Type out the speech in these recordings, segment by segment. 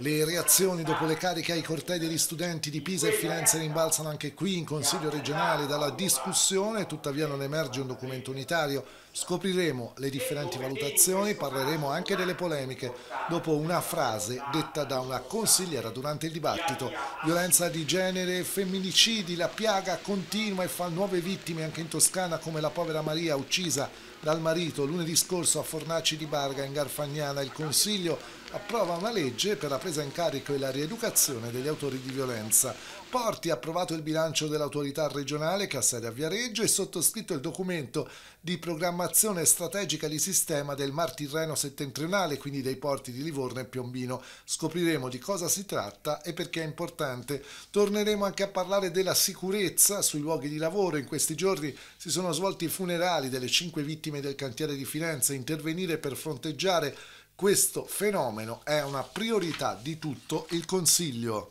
Le reazioni dopo le cariche ai cortei degli studenti di Pisa e Firenze rimbalzano anche qui in Consiglio regionale dalla discussione, tuttavia non emerge un documento unitario. Scopriremo le differenti valutazioni, parleremo anche delle polemiche dopo una frase detta da una consigliera durante il dibattito. Violenza di genere e femminicidi, la piaga continua e fa nuove vittime anche in Toscana come la povera Maria uccisa dal marito lunedì scorso a Fornaci di Barga in Garfagnana. Il Consiglio approva una legge per la presa in carico e la rieducazione degli autori di violenza. Porti ha approvato il bilancio dell'autorità regionale che ha sede a Viareggio e sottoscritto il documento di programmazione strategica di sistema del Mar Tirreno settentrionale, quindi dei porti di Livorno e Piombino. Scopriremo di cosa si tratta e perché è importante. Torneremo anche a parlare della sicurezza sui luoghi di lavoro. In questi giorni si sono svolti i funerali delle cinque vittime del cantiere di Firenze. Intervenire per fronteggiare questo fenomeno è una priorità di tutto il Consiglio.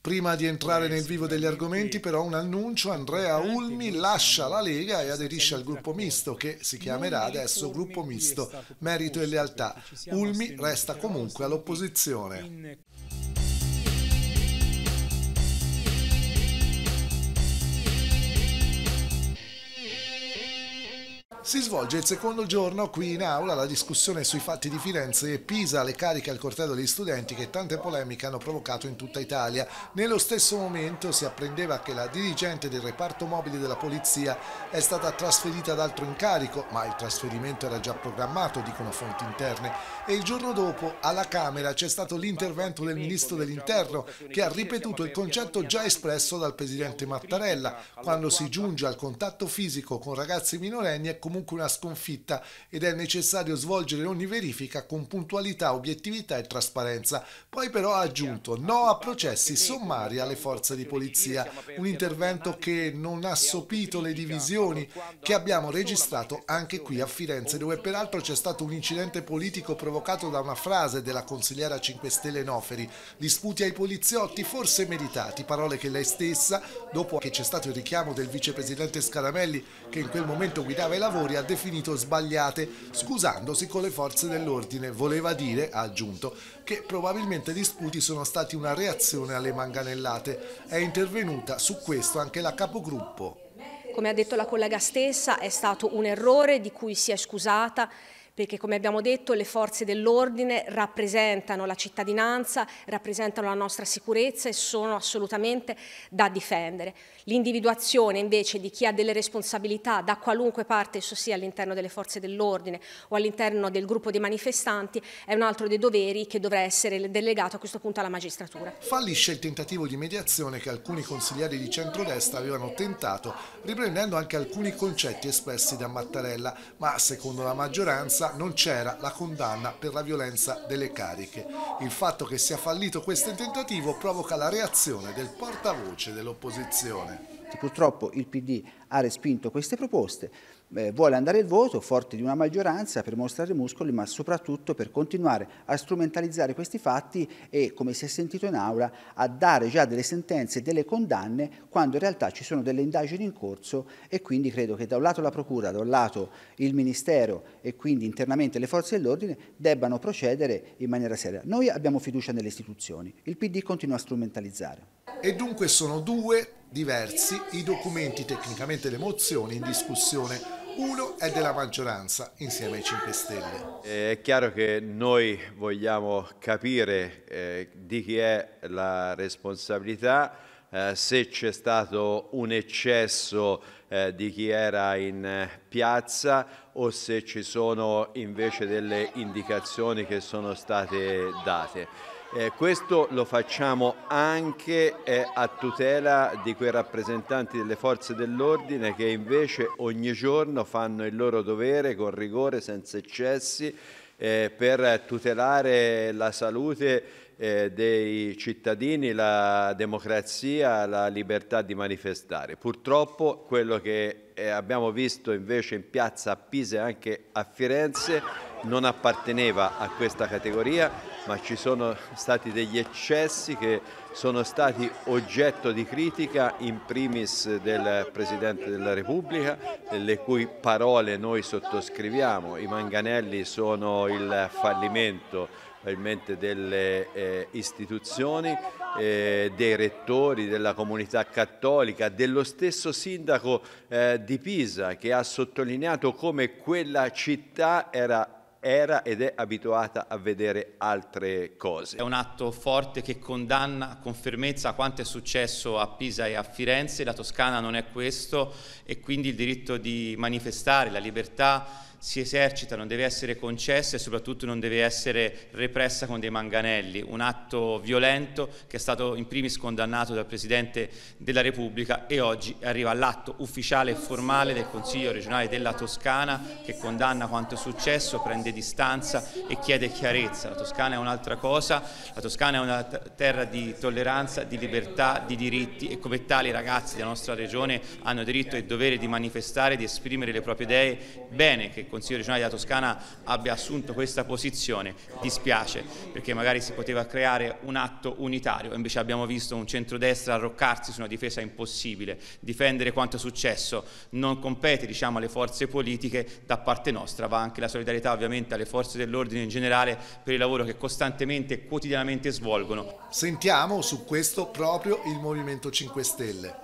Prima di entrare nel vivo degli argomenti, però, un annuncio: Andrea Ulmi lascia la Lega e aderisce al gruppo misto, che si chiamerà adesso Gruppo Misto Merito e Lealtà. Ulmi resta comunque all'opposizione. Si svolge il secondo giorno qui in aula la discussione sui fatti di Firenze e Pisa, le cariche al corteo degli studenti che tante polemiche hanno provocato in tutta Italia. Nello stesso momento si apprendeva che la dirigente del reparto mobile della polizia è stata trasferita ad altro incarico, ma il trasferimento era già programmato, dicono fonti interne e il giorno dopo alla Camera c'è stato l'intervento del Ministro dell'Interno che ha ripetuto il concetto già espresso dal Presidente Mattarella. Quando si giunge al contatto fisico con ragazzi minorenni è comunque una sconfitta ed è necessario svolgere ogni verifica con puntualità, obiettività e trasparenza. Poi però ha aggiunto no a processi sommari alle forze di polizia, un intervento che non ha sopito le divisioni che abbiamo registrato anche qui a Firenze dove peraltro c'è stato un incidente politico provocato provocato da una frase della consigliera 5 Stelle Noferi, disputi ai poliziotti forse meritati, parole che lei stessa, dopo che c'è stato il richiamo del vicepresidente Scaramelli che in quel momento guidava i lavori, ha definito sbagliate, scusandosi con le forze dell'ordine. Voleva dire, ha aggiunto, che probabilmente i disputi sono stati una reazione alle manganellate. È intervenuta su questo anche la capogruppo come ha detto la collega stessa, è stato un errore di cui si è scusata perché come abbiamo detto le forze dell'ordine rappresentano la cittadinanza, rappresentano la nostra sicurezza e sono assolutamente da difendere. L'individuazione invece di chi ha delle responsabilità da qualunque parte esso sia all'interno delle forze dell'ordine o all'interno del gruppo dei manifestanti è un altro dei doveri che dovrà essere delegato a questo punto alla magistratura. Fallisce il tentativo di mediazione che alcuni consiglieri di centrodestra avevano tentato, riprendendo anche alcuni concetti espressi da Mattarella, ma secondo la maggioranza scorsa non c'era la condanna per la violenza delle cariche. Il fatto che sia fallito questo tentativo provoca la reazione del portavoce dell'opposizione. Purtroppo il PD ha respinto queste proposte, eh, vuole andare il voto, forte di una maggioranza, per mostrare i muscoli, ma soprattutto per continuare a strumentalizzare questi fatti e, come si è sentito in aula, a dare già delle sentenze e delle condanne quando in realtà ci sono delle indagini in corso e quindi credo che da un lato la Procura, da un lato il Ministero e quindi internamente le forze dell'ordine debbano procedere in maniera seria. Noi abbiamo fiducia nelle istituzioni, il PD continua a strumentalizzare. E dunque sono due diversi i documenti, tecnicamente le mozioni in discussione uno è della maggioranza insieme ai 5 Stelle. Eh, è chiaro che noi vogliamo capire eh, di chi è la responsabilità, eh, se c'è stato un eccesso eh, di chi era in eh, piazza o se ci sono invece delle indicazioni che sono state date. Eh, questo lo facciamo anche eh, a tutela di quei rappresentanti delle forze dell'ordine che invece ogni giorno fanno il loro dovere con rigore, senza eccessi, eh, per tutelare la salute eh, dei cittadini, la democrazia, la libertà di manifestare. Purtroppo quello che eh, abbiamo visto invece in piazza a Pisa e anche a Firenze non apparteneva a questa categoria ma ci sono stati degli eccessi che sono stati oggetto di critica in primis del Presidente della Repubblica, le cui parole noi sottoscriviamo. I manganelli sono il fallimento probabilmente delle eh, istituzioni, eh, dei rettori, della comunità cattolica, dello stesso sindaco eh, di Pisa che ha sottolineato come quella città era era ed è abituata a vedere altre cose. È un atto forte che condanna con fermezza quanto è successo a Pisa e a Firenze, la Toscana non è questo e quindi il diritto di manifestare, la libertà si esercita, non deve essere concessa e soprattutto non deve essere repressa con dei manganelli, un atto violento che è stato in primis condannato dal Presidente della Repubblica e oggi arriva l'atto ufficiale e formale del Consiglio regionale della Toscana che condanna quanto è successo, prende distanza e chiede chiarezza. La Toscana è un'altra cosa, la Toscana è una terra di tolleranza, di libertà, di diritti e come tali i ragazzi della nostra regione hanno diritto e dovere di manifestare, di esprimere le proprie idee, bene che Consiglio regionale della Toscana abbia assunto questa posizione, dispiace, perché magari si poteva creare un atto unitario, invece abbiamo visto un centrodestra arroccarsi su una difesa impossibile, difendere quanto è successo non compete diciamo, alle forze politiche, da parte nostra va anche la solidarietà ovviamente alle forze dell'ordine in generale per il lavoro che costantemente e quotidianamente svolgono. Sentiamo su questo proprio il Movimento 5 Stelle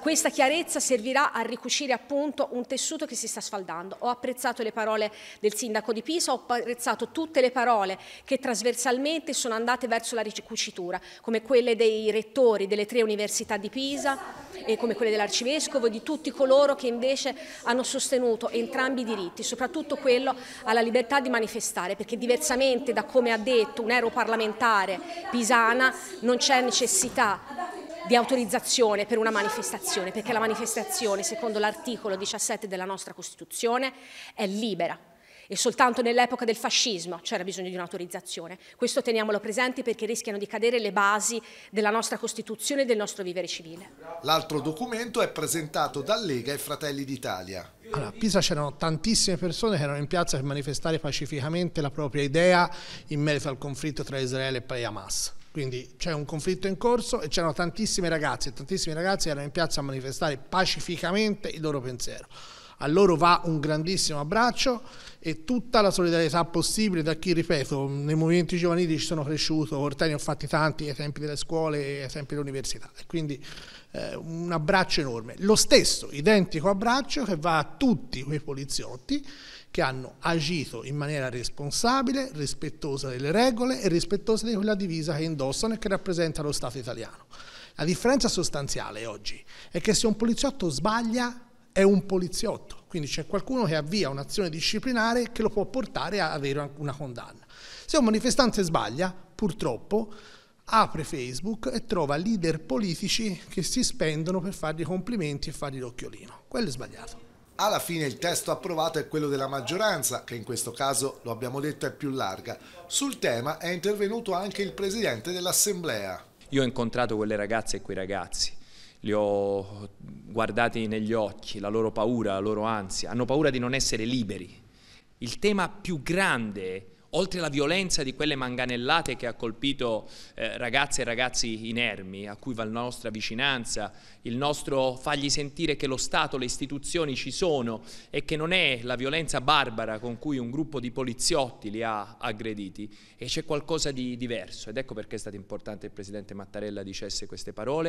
questa chiarezza servirà a ricucire appunto un tessuto che si sta sfaldando. Ho apprezzato le parole del sindaco di Pisa, ho apprezzato tutte le parole che trasversalmente sono andate verso la ricucitura, come quelle dei rettori delle tre università di Pisa e come quelle dell'arcivescovo, di tutti coloro che invece hanno sostenuto entrambi i diritti, soprattutto quello alla libertà di manifestare, perché diversamente da come ha detto un ero parlamentare pisana non c'è necessità di autorizzazione per una manifestazione, perché la manifestazione, secondo l'articolo 17 della nostra Costituzione, è libera e soltanto nell'epoca del fascismo c'era bisogno di un'autorizzazione. Questo teniamolo presente perché rischiano di cadere le basi della nostra Costituzione e del nostro vivere civile. L'altro documento è presentato da Lega e Fratelli d'Italia. Allora, a Pisa c'erano tantissime persone che erano in piazza per manifestare pacificamente la propria idea in merito al conflitto tra Israele e Hamas quindi c'è un conflitto in corso e c'erano tantissime ragazze, tantissimi ragazzi erano in piazza a manifestare pacificamente il loro pensiero. A loro va un grandissimo abbraccio e tutta la solidarietà possibile da chi, ripeto, nei movimenti giovanili ci sono cresciuto, Orteni ho fatti tanti, esempi delle scuole, esempi dell'università. Quindi eh, un abbraccio enorme. Lo stesso identico abbraccio che va a tutti quei poliziotti che hanno agito in maniera responsabile, rispettosa delle regole e rispettosa di quella divisa che indossano e che rappresenta lo Stato italiano. La differenza sostanziale oggi è che se un poliziotto sbaglia è un poliziotto, quindi c'è qualcuno che avvia un'azione disciplinare che lo può portare a avere una condanna. Se un manifestante sbaglia, purtroppo, apre Facebook e trova leader politici che si spendono per fargli complimenti e fargli l'occhiolino. Quello è sbagliato. Alla fine il testo approvato è quello della maggioranza, che in questo caso, lo abbiamo detto, è più larga. Sul tema è intervenuto anche il presidente dell'Assemblea. Io ho incontrato quelle ragazze e quei ragazzi, li ho guardati negli occhi, la loro paura, la loro ansia, hanno paura di non essere liberi. Il tema più grande oltre alla violenza di quelle manganellate che ha colpito eh, ragazze e ragazzi inermi, a cui va la nostra vicinanza, il nostro fargli sentire che lo Stato, le istituzioni ci sono e che non è la violenza barbara con cui un gruppo di poliziotti li ha aggrediti, e c'è qualcosa di diverso ed ecco perché è stato importante che il Presidente Mattarella dicesse queste parole.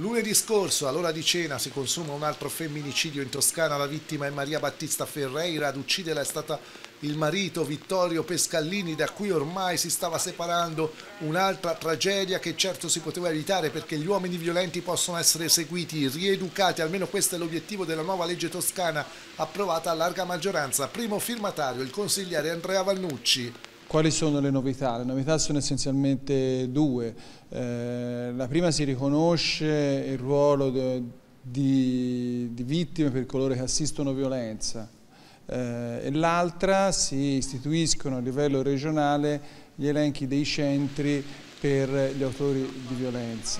Lunedì scorso, all'ora di cena, si consuma un altro femminicidio in Toscana. La vittima è Maria Battista Ferreira. Ad ucciderla è stato il marito Vittorio Pescallini, da cui ormai si stava separando. Un'altra tragedia che certo si poteva evitare perché gli uomini violenti possono essere seguiti, rieducati. Almeno questo è l'obiettivo della nuova legge toscana, approvata a larga maggioranza. Primo firmatario, il consigliere Andrea Vannucci. Quali sono le novità? Le novità sono essenzialmente due. Eh, la prima si riconosce il ruolo de, di, di, vittime per coloro che assistono violenza eh, e l'altra si istituiscono a livello regionale gli elenchi dei centri per gli autori di violenza.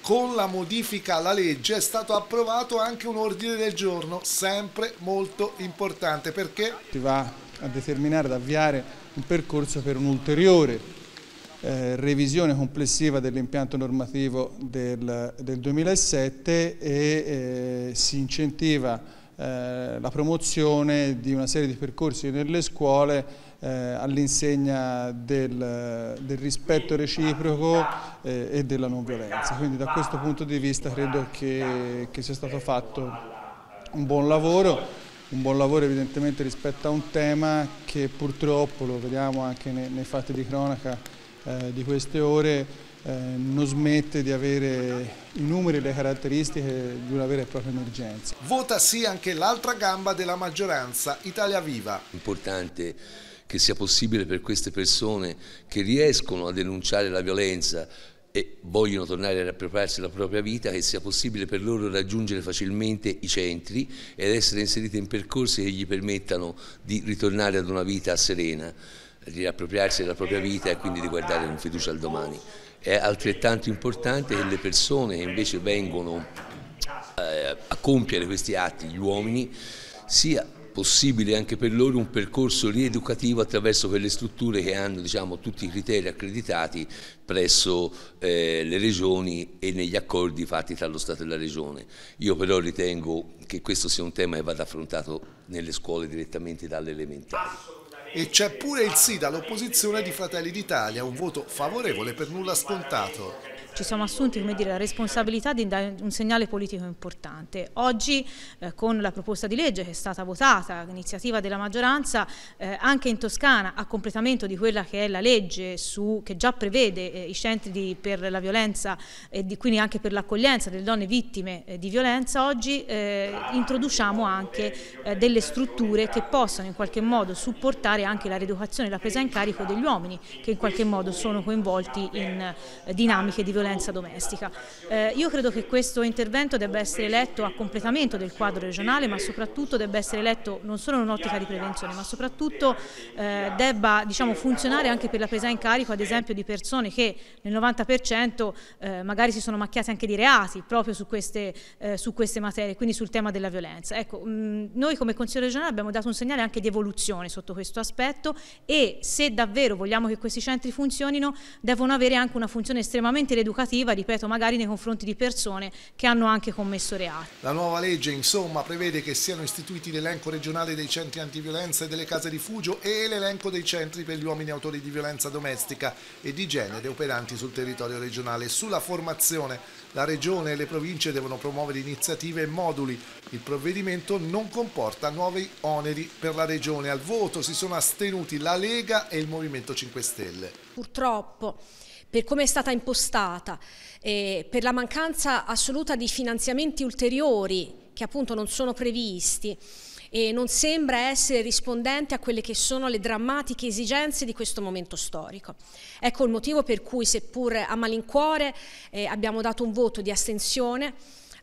Con la modifica alla legge è stato approvato anche un ordine del giorno sempre molto importante perché... Si va a determinare, ad avviare un percorso per un'ulteriore eh, revisione complessiva dell'impianto normativo del, del, 2007 e eh, si incentiva eh, la promozione di una serie di percorsi nelle scuole eh, all'insegna del, del, rispetto reciproco eh, e della non violenza. Quindi da questo punto di vista credo che, che sia stato fatto un buon lavoro un buon lavoro evidentemente rispetto a un tema che purtroppo, lo vediamo anche nei, nei fatti di cronaca eh, di queste ore, eh, non smette di avere i numeri e le caratteristiche di una vera e propria emergenza. Vota sì anche l'altra gamba della maggioranza, Italia Viva. Importante che sia possibile per queste persone che riescono a denunciare la violenza, e vogliono tornare a riappropriarsi della propria vita, che sia possibile per loro raggiungere facilmente i centri ed essere inseriti in percorsi che gli permettano di ritornare ad una vita serena, di riappropriarsi della propria vita e quindi di guardare con fiducia al domani. È altrettanto importante che le persone che invece vengono eh, a compiere questi atti, gli uomini, sia possibile anche per loro un percorso rieducativo attraverso quelle strutture che hanno diciamo, tutti i criteri accreditati presso eh, le regioni e negli accordi fatti tra lo Stato e la regione. Io però ritengo che questo sia un tema che vada affrontato nelle scuole direttamente dalle elementari. E c'è pure il sì dall'opposizione di Fratelli d'Italia, un voto favorevole per nulla scontato ci siamo assunti dire, la responsabilità di dare un segnale politico importante. Oggi eh, con la proposta di legge che è stata votata, iniziativa della maggioranza, eh, anche in Toscana a completamento di quella che è la legge su, che già prevede eh, i centri di, per la violenza e di, quindi anche per l'accoglienza delle donne vittime eh, di violenza, oggi eh, introduciamo anche eh, delle strutture che possano in qualche modo supportare anche la rieducazione e la presa in carico degli uomini che in qualche modo sono coinvolti in dinamiche di violenza violenza domestica. Eh, io credo che questo intervento debba essere letto a completamento del quadro regionale, ma soprattutto debba essere letto non solo in un'ottica di prevenzione, ma soprattutto eh, debba diciamo, funzionare anche per la presa in carico, ad esempio, di persone che nel 90% eh, magari si sono macchiate anche di reati proprio su queste, eh, su queste materie, quindi sul tema della violenza. Ecco, mh, mm, noi come Consiglio regionale abbiamo dato un segnale anche di evoluzione sotto questo aspetto e se davvero vogliamo che questi centri funzionino devono avere anche una funzione estremamente reducente educativa, ripeto, magari nei confronti di persone che hanno anche commesso reati. La nuova legge, insomma, prevede che siano istituiti l'elenco regionale dei centri antiviolenza e delle case rifugio e l'elenco dei centri per gli uomini autori di violenza domestica e di genere operanti sul territorio regionale. Sulla formazione, la Regione e le province devono promuovere iniziative e moduli. Il provvedimento non comporta nuovi oneri per la Regione. Al voto si sono astenuti la Lega e il Movimento 5 Stelle. Purtroppo per come è stata impostata, eh, per la mancanza assoluta di finanziamenti ulteriori che appunto non sono previsti e non sembra essere rispondente a quelle che sono le drammatiche esigenze di questo momento storico. Ecco il motivo per cui, seppur a malincuore, eh, abbiamo dato un voto di astensione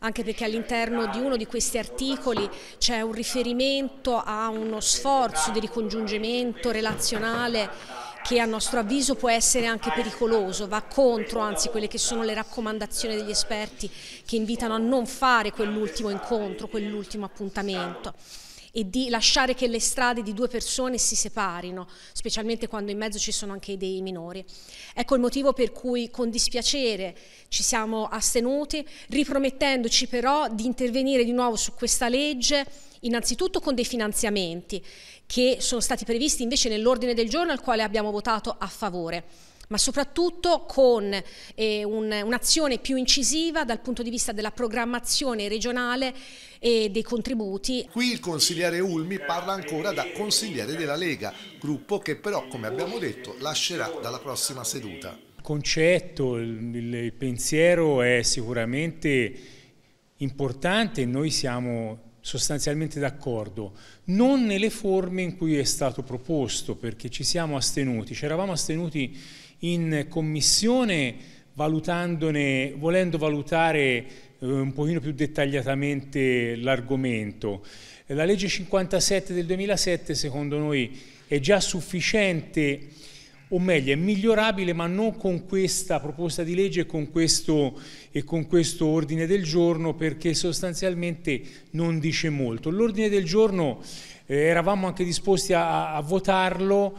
anche perché all'interno di uno di questi articoli c'è un riferimento a uno sforzo di ricongiungimento relazionale che a nostro avviso può essere anche pericoloso, va contro anzi quelle che sono le raccomandazioni degli esperti che invitano a non fare quell'ultimo incontro, quell'ultimo appuntamento e di lasciare che le strade di due persone si separino, specialmente quando in mezzo ci sono anche dei minori. Ecco il motivo per cui con dispiacere ci siamo astenuti, ripromettendoci però di intervenire di nuovo su questa legge innanzitutto con dei finanziamenti che sono stati previsti invece nell'ordine del giorno al quale abbiamo votato a favore ma soprattutto con eh, un'azione più incisiva dal punto di vista della programmazione regionale e dei contributi. Qui il consigliere Ulmi parla ancora da consigliere della Lega, gruppo che però, come abbiamo detto, lascerà dalla prossima seduta. Il concetto, il, il pensiero è sicuramente importante, noi siamo sostanzialmente d'accordo, non nelle forme in cui è stato proposto, perché ci siamo astenuti, ci eravamo astenuti in commissione valutandone, volendo valutare eh, un pochino più dettagliatamente l'argomento. La legge 57 del 2007 secondo noi è già sufficiente o meglio è migliorabile ma non con questa proposta di legge e con questo, e con questo ordine del giorno perché sostanzialmente non dice molto. L'ordine del giorno eh, eravamo anche disposti a, a votarlo,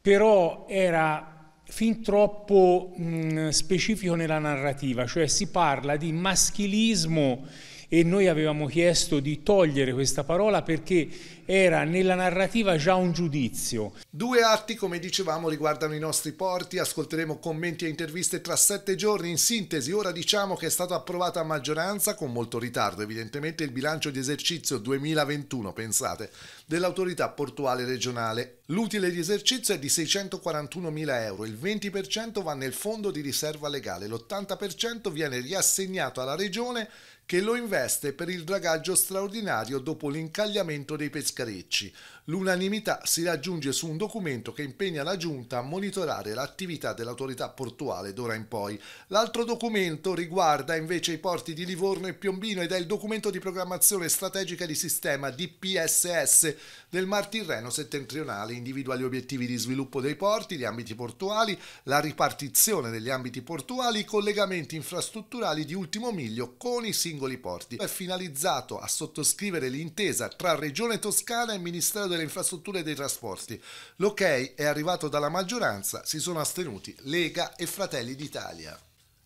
però era fin troppo mh, specifico nella narrativa, cioè si parla di maschilismo e noi avevamo chiesto di togliere questa parola perché era nella narrativa già un giudizio. Due atti, come dicevamo, riguardano i nostri porti, ascolteremo commenti e interviste tra sette giorni. In sintesi, ora diciamo che è stato approvato a maggioranza, con molto ritardo evidentemente, il bilancio di esercizio 2021, pensate, dell'autorità portuale regionale. L'utile di esercizio è di 641.000 euro, il 20% va nel fondo di riserva legale, l'80% viene riassegnato alla regione che lo investe per il dragaggio straordinario dopo l'incagliamento dei pescarecci, L'unanimità si raggiunge su un documento che impegna la Giunta a monitorare l'attività dell'autorità portuale d'ora in poi. L'altro documento riguarda invece i porti di Livorno e Piombino ed è il documento di programmazione strategica di sistema DPSS del Mar Tirreno settentrionale. Individua gli obiettivi di sviluppo dei porti, gli ambiti portuali, la ripartizione degli ambiti portuali, i collegamenti infrastrutturali di ultimo miglio con i singoli porti. È finalizzato a sottoscrivere l'intesa tra Regione Toscana e Ministero del delle infrastrutture e dei trasporti. L'ok è arrivato dalla maggioranza, si sono astenuti Lega e Fratelli d'Italia.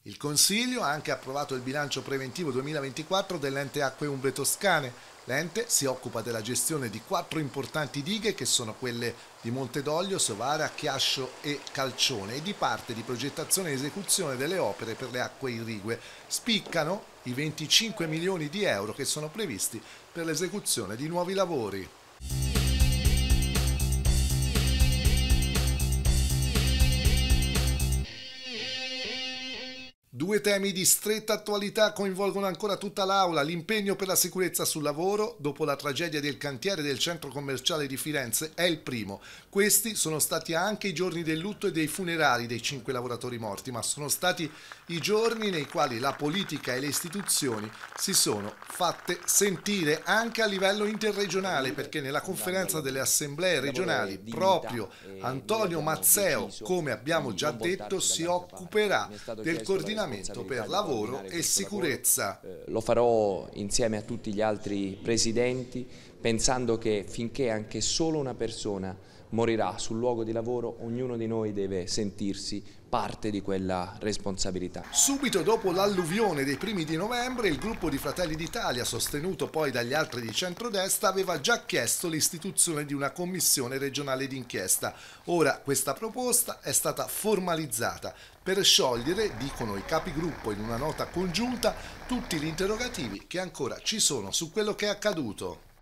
Il Consiglio ha anche approvato il bilancio preventivo 2024 dell'ente Acque Umbre Toscane. L'ente si occupa della gestione di quattro importanti dighe che sono quelle di Monte d'Oglio, Sovara, Chiascio e Calcione e di parte di progettazione e esecuzione delle opere per le acque irrigue. Spiccano i 25 milioni di euro che sono previsti per l'esecuzione di nuovi lavori. Due temi di stretta attualità coinvolgono ancora tutta l'Aula, l'impegno per la sicurezza sul lavoro, dopo la tragedia del cantiere del centro commerciale di Firenze, è il primo. Questi sono stati anche i giorni del lutto e dei funerali dei cinque lavoratori morti, ma sono stati i giorni nei quali la politica e le istituzioni si sono fatte sentire anche a livello interregionale, perché nella conferenza delle assemblee regionali proprio Antonio Mazzeo, come abbiamo già detto, si occuperà del coordinamento Dipartimento per Lavoro e Sicurezza. Eh, lo farò insieme a tutti gli altri presidenti pensando che finché anche solo una persona morirà sul luogo di lavoro, ognuno di noi deve sentirsi parte di quella responsabilità. Subito dopo l'alluvione dei primi di novembre, il gruppo di Fratelli d'Italia, sostenuto poi dagli altri di centrodestra, aveva già chiesto l'istituzione di una commissione regionale d'inchiesta. Ora questa proposta è stata formalizzata per sciogliere, dicono i capigruppo in una nota congiunta, tutti gli interrogativi che ancora ci sono su quello che è accaduto.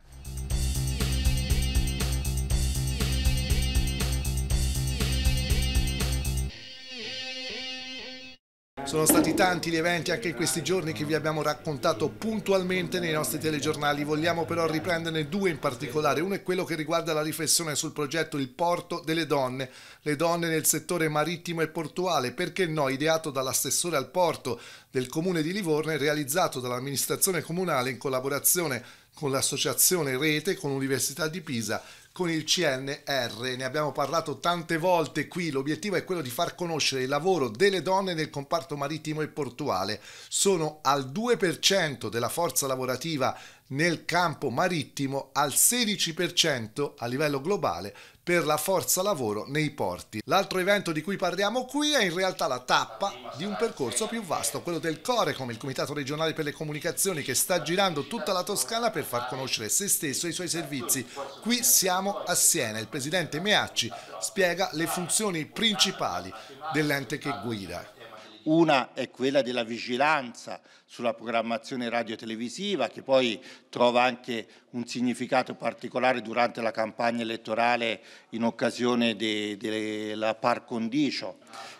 Sono stati tanti gli eventi anche in questi giorni che vi abbiamo raccontato puntualmente nei nostri telegiornali. Vogliamo però riprenderne due in particolare. Uno è quello che riguarda la riflessione sul progetto Il Porto delle Donne, le donne nel settore marittimo e portuale, perché no, ideato dall'assessore al porto del comune di Livorno e realizzato dall'amministrazione comunale in collaborazione con l'associazione Rete, con l'Università di Pisa con il CNR. Ne abbiamo parlato tante volte qui, l'obiettivo è quello di far conoscere il lavoro delle donne nel comparto marittimo e portuale. Sono al 2% della forza lavorativa nel campo marittimo, al 16% a livello globale per la forza lavoro nei porti. L'altro evento di cui parliamo qui è in realtà la tappa di un percorso più vasto, quello del Core, come il Comitato regionale per le comunicazioni che sta girando tutta la Toscana per far conoscere se stesso e i suoi servizi. Qui siamo a Siena, il presidente Meacci spiega le funzioni principali dell'ente che guida. Una è quella della vigilanza sulla programmazione radio televisiva che poi trova anche un significato particolare durante la campagna elettorale in occasione della de par condicio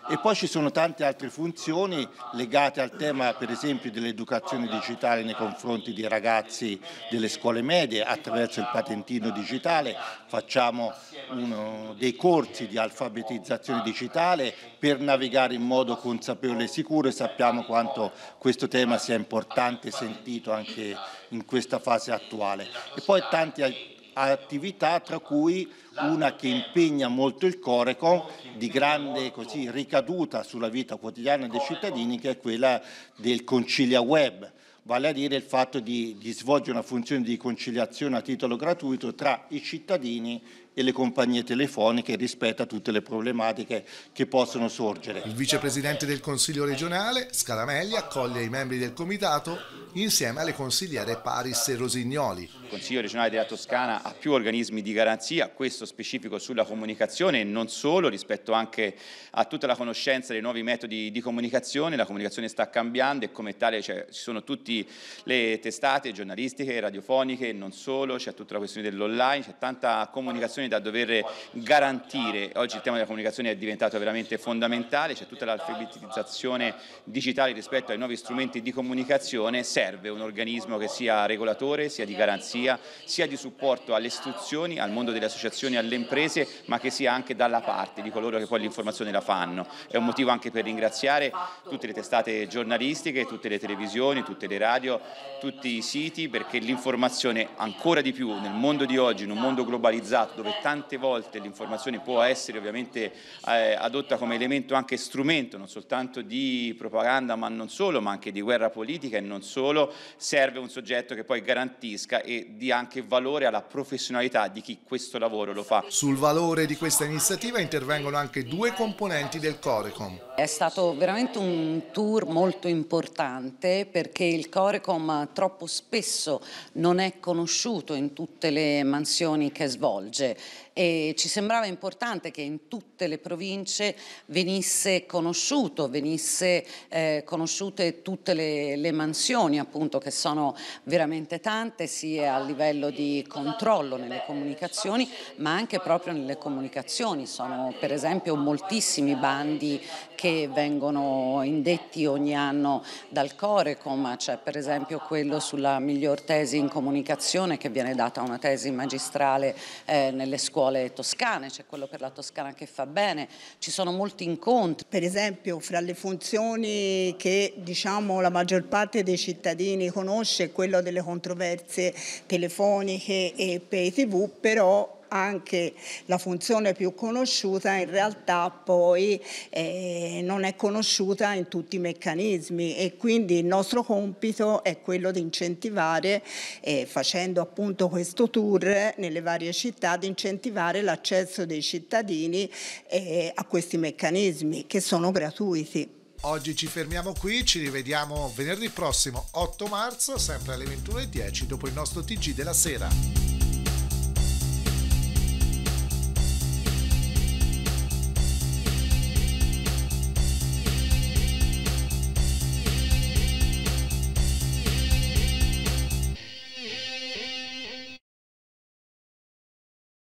e poi ci sono tante altre funzioni legate al tema per esempio dell'educazione digitale nei confronti dei ragazzi delle scuole medie attraverso il patentino digitale facciamo uno, dei corsi di alfabetizzazione digitale per navigare in modo consapevole e sicuro e sappiamo quanto questo tema sia importante e sentito anche in questa fase attuale. E poi tante attività tra cui una che impegna molto il Corecon di grande così, ricaduta sulla vita quotidiana dei cittadini che è quella del concilia web vale a dire il fatto di, di svolgere una funzione di conciliazione a titolo gratuito tra i cittadini e le compagnie telefoniche rispetto a tutte le problematiche che possono sorgere. Il vicepresidente del Consiglio regionale, Scaramelli, accoglie i membri del comitato insieme alle consigliere Paris e Rosignoli. Il Consiglio regionale della Toscana ha più organismi di garanzia, questo specifico sulla comunicazione e non solo, rispetto anche a tutta la conoscenza dei nuovi metodi di comunicazione. La comunicazione sta cambiando e come tale cioè, ci sono tutte le testate giornalistiche, radiofoniche, non solo, c'è tutta la questione dell'online, c'è tanta comunicazione da dover garantire. Oggi il tema della comunicazione è diventato veramente fondamentale, c'è tutta l'alfabetizzazione digitale rispetto ai nuovi strumenti di comunicazione serve un organismo che sia regolatore, sia di garanzia, sia di supporto alle istituzioni, al mondo delle associazioni, alle imprese, ma che sia anche dalla parte di coloro che poi l'informazione la fanno. È un motivo anche per ringraziare tutte le testate giornalistiche, tutte le televisioni, tutte le radio, tutti i siti, perché l'informazione ancora di più nel mondo di oggi, in un mondo globalizzato dove tante volte l'informazione può essere ovviamente eh, adotta come elemento anche strumento, non soltanto di propaganda, ma non solo, ma anche di guerra politica e non solo, solo, serve un soggetto che poi garantisca e dia anche valore alla professionalità di chi questo lavoro lo fa. Sul valore di questa iniziativa intervengono anche due componenti del Corecom. È stato veramente un tour molto importante perché il Corecom troppo spesso non è conosciuto in tutte le mansioni che svolge e ci sembrava importante che in tutte le province venisse conosciuto, venisse eh, conosciute tutte le, le, mansioni appunto che sono veramente tante sia a livello di controllo nelle comunicazioni ma anche proprio nelle comunicazioni, sono per esempio moltissimi bandi che che vengono indetti ogni anno dal Corecom, c'è per esempio quello sulla miglior tesi in comunicazione che viene data una tesi magistrale eh, nelle scuole toscane, c'è quello per la Toscana che fa bene, ci sono molti incontri. Per esempio fra le funzioni che diciamo, la maggior parte dei cittadini conosce è quello delle controversie telefoniche e per i tv, però anche la funzione più conosciuta, in realtà poi eh, non è conosciuta in tutti i meccanismi e quindi il nostro compito è quello di incentivare, eh, facendo appunto questo tour nelle varie città, di incentivare l'accesso dei cittadini eh, a questi meccanismi che sono gratuiti. Oggi ci fermiamo qui, ci rivediamo venerdì prossimo 8 marzo, sempre alle 21.10 dopo il nostro TG della sera.